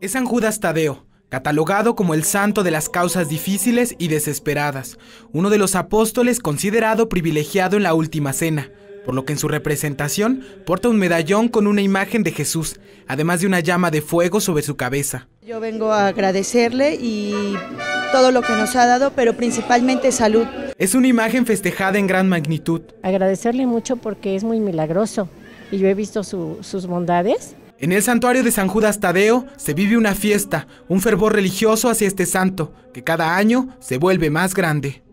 Es San Judas Tadeo, catalogado como el santo de las causas difíciles y desesperadas, uno de los apóstoles considerado privilegiado en la última cena, por lo que en su representación porta un medallón con una imagen de Jesús, además de una llama de fuego sobre su cabeza. Yo vengo a agradecerle y todo lo que nos ha dado, pero principalmente salud. Es una imagen festejada en gran magnitud. Agradecerle mucho porque es muy milagroso y yo he visto sus bondades en el santuario de San Judas Tadeo se vive una fiesta, un fervor religioso hacia este santo, que cada año se vuelve más grande.